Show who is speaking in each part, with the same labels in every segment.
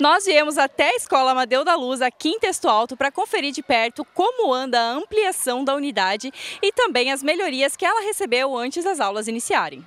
Speaker 1: Nós viemos até a Escola Amadeu da Luz, aqui em Texto Alto, para conferir de perto como anda a ampliação da unidade e também as melhorias que ela recebeu antes das aulas iniciarem.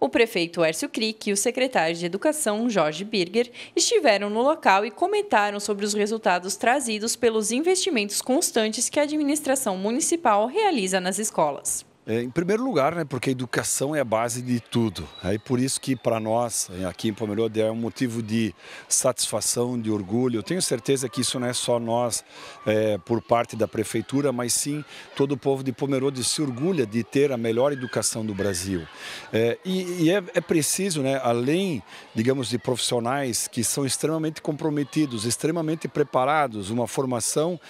Speaker 1: O prefeito Hércio Crick e o secretário de Educação, Jorge Birger, estiveram no local e comentaram sobre os resultados trazidos pelos investimentos constantes que a administração municipal realiza nas escolas.
Speaker 2: É, em primeiro lugar, né, porque a educação é a base de tudo. Aí é, por isso que para nós é, aqui em Pomerode é um motivo de satisfação, de orgulho. Eu tenho certeza que isso não é só nós é, por parte da prefeitura, mas sim todo o povo de Pomerode se orgulha de ter a melhor educação do Brasil. É, e, e é, é, preciso, né, além, digamos, de profissionais que são extremamente comprometidos, extremamente preparados, uma formação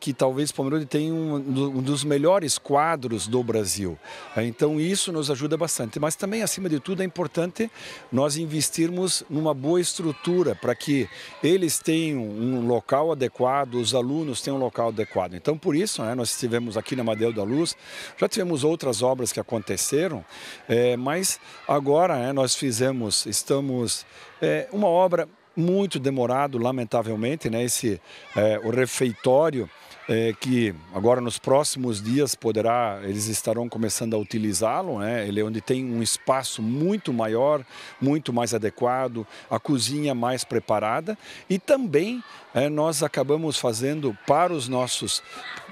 Speaker 2: que talvez Pomerode tenha um, um dos melhores quadros do Brasil. Brasil. Então isso nos ajuda bastante. Mas também, acima de tudo, é importante nós investirmos numa boa estrutura para que eles tenham um local adequado, os alunos tenham um local adequado. Então, por isso, né, nós estivemos aqui na Madeira da Luz, já tivemos outras obras que aconteceram, é, mas agora né, nós fizemos, estamos, é, uma obra muito demorado, lamentavelmente, né, esse, é, o refeitório, é, que agora nos próximos dias poderá, eles estarão começando a utilizá-lo, né? Ele é onde tem um espaço muito maior, muito mais adequado, a cozinha mais preparada e também é, nós acabamos fazendo para os nossos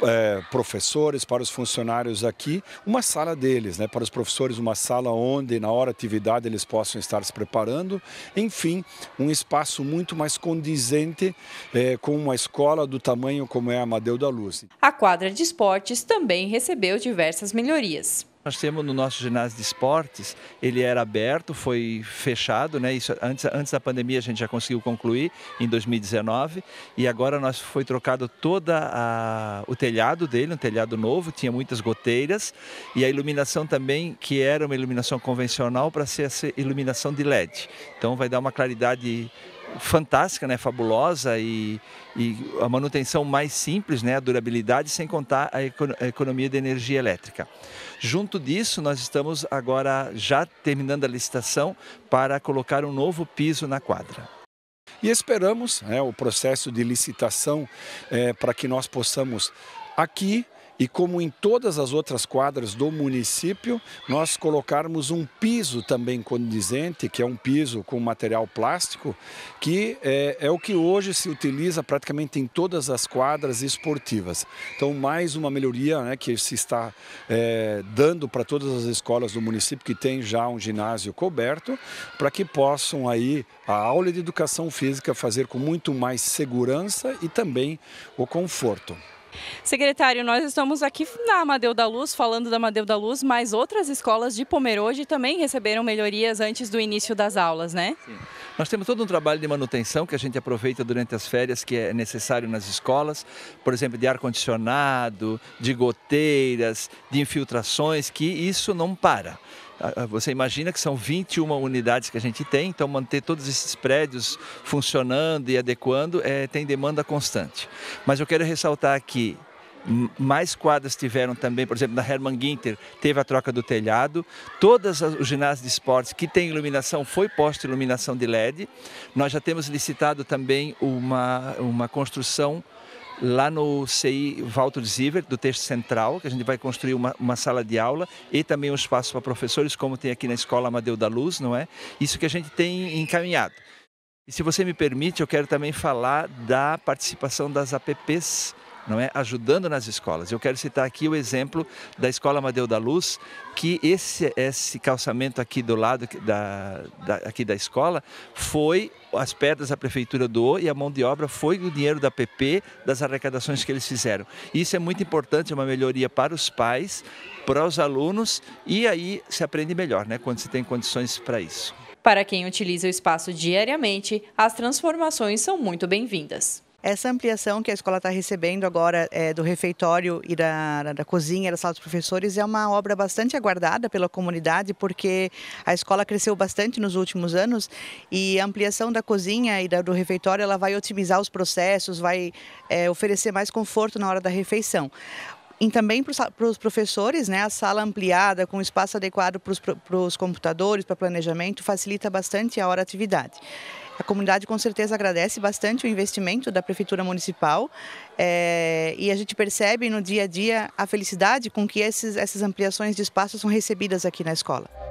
Speaker 2: é, professores, para os funcionários aqui, uma sala deles, né? Para os professores, uma sala onde na hora atividade eles possam estar se preparando, enfim, um espaço muito mais condizente é, com uma escola do tamanho como é a Amadeu da luz.
Speaker 1: A quadra de esportes também recebeu diversas melhorias.
Speaker 2: Nós
Speaker 3: temos no nosso ginásio de esportes, ele era aberto, foi fechado, né? Isso antes, antes da pandemia a gente já conseguiu concluir em 2019 e agora nós foi trocado toda a, o telhado dele, um telhado novo, tinha muitas goteiras e a iluminação também que era uma iluminação convencional para ser essa iluminação de LED. Então vai dar uma claridade fantástica, né? fabulosa e, e, a manutenção mais simples, né? a durabilidade, sem contar a, a, economia de energia elétrica. Junto disso, nós estamos agora
Speaker 2: já terminando a licitação para colocar um novo piso na quadra. E esperamos né, o processo de licitação é, para que nós possamos aqui e, como em todas as outras quadras do município, nós colocarmos um piso também condizente, que é um piso com material plástico, que é, é o que hoje se utiliza praticamente em todas as quadras esportivas. Então, mais uma melhoria né, que se está é, dando para todas as escolas do município que tem já um ginásio coberto, para que possam aí a aula de educação física fazer com muito mais segurança e também o conforto.
Speaker 1: Secretário, nós estamos aqui na Amadeu da Luz, falando da Amadeu da Luz, mas outras escolas de Pomerode também receberam melhorias antes do início das aulas, né? Sim.
Speaker 3: Nós temos todo um trabalho de manutenção que a gente aproveita durante as férias, que é necessário nas escolas, por exemplo, de ar-condicionado, de goteiras, de infiltrações, que isso não para. Você imagina que são 21 unidades que a gente tem, então manter todos esses prédios funcionando e adequando é, tem demanda constante. Mas eu quero ressaltar aqui mais quadras tiveram também, por exemplo, na Hermann Ginter teve a troca do telhado, todas os ginásios de esportes que têm iluminação foi posto iluminação de LED. Nós já temos licitado também uma, uma construção lá no CI Walter Ziver, do texto central, que a gente vai construir uma, uma, sala de aula e também um espaço para professores, como tem aqui na Escola Amadeu da Luz, não é? Isso que a gente tem encaminhado. E se você me permite, eu quero também falar da participação das APPs não é? Ajudando nas escolas. Eu quero citar aqui o exemplo da Escola Amadeu da Luz, que esse, esse calçamento aqui do lado da, da, aqui da escola foi as pedras a prefeitura doou e a mão de obra foi o dinheiro da PP das arrecadações que eles fizeram. Isso é muito importante, é uma melhoria para os pais, para os alunos e aí se aprende melhor, né? Quando se tem condições para isso.
Speaker 1: Para quem utiliza o espaço diariamente, as transformações são muito bem-vindas.
Speaker 4: Essa ampliação que a escola está recebendo agora é, do refeitório e da, da cozinha, da sala dos professores, é uma obra bastante aguardada pela comunidade, porque a escola cresceu bastante nos últimos anos e a ampliação da cozinha e da, do refeitório ela vai otimizar os processos, vai é, oferecer mais conforto na hora da refeição. E também para os professores, né, a sala ampliada, com espaço adequado para os computadores, para planejamento, facilita bastante a hora atividade. A comunidade com certeza agradece bastante o investimento da Prefeitura Municipal é, e a gente percebe no dia a dia a felicidade com que esses, essas ampliações de espaço são recebidas aqui na escola.